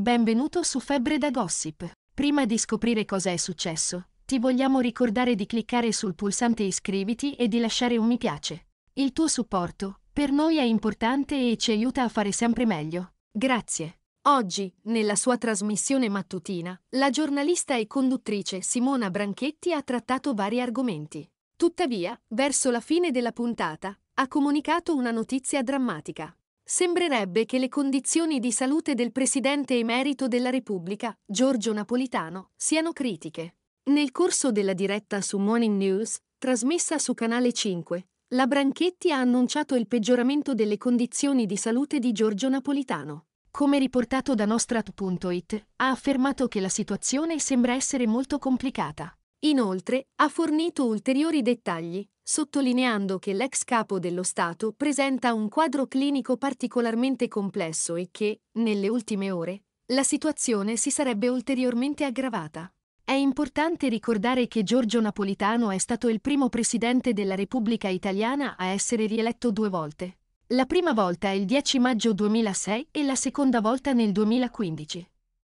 Benvenuto su Febbre da Gossip. Prima di scoprire cosa è successo, ti vogliamo ricordare di cliccare sul pulsante iscriviti e di lasciare un mi piace. Il tuo supporto, per noi è importante e ci aiuta a fare sempre meglio. Grazie. Oggi, nella sua trasmissione mattutina, la giornalista e conduttrice Simona Branchetti ha trattato vari argomenti. Tuttavia, verso la fine della puntata, ha comunicato una notizia drammatica sembrerebbe che le condizioni di salute del Presidente emerito della Repubblica, Giorgio Napolitano, siano critiche. Nel corso della diretta su Morning News, trasmessa su Canale 5, la Branchetti ha annunciato il peggioramento delle condizioni di salute di Giorgio Napolitano. Come riportato da Nostrat.it, ha affermato che la situazione sembra essere molto complicata. Inoltre, ha fornito ulteriori dettagli, sottolineando che l'ex capo dello Stato presenta un quadro clinico particolarmente complesso e che, nelle ultime ore, la situazione si sarebbe ulteriormente aggravata. È importante ricordare che Giorgio Napolitano è stato il primo presidente della Repubblica Italiana a essere rieletto due volte. La prima volta il 10 maggio 2006 e la seconda volta nel 2015.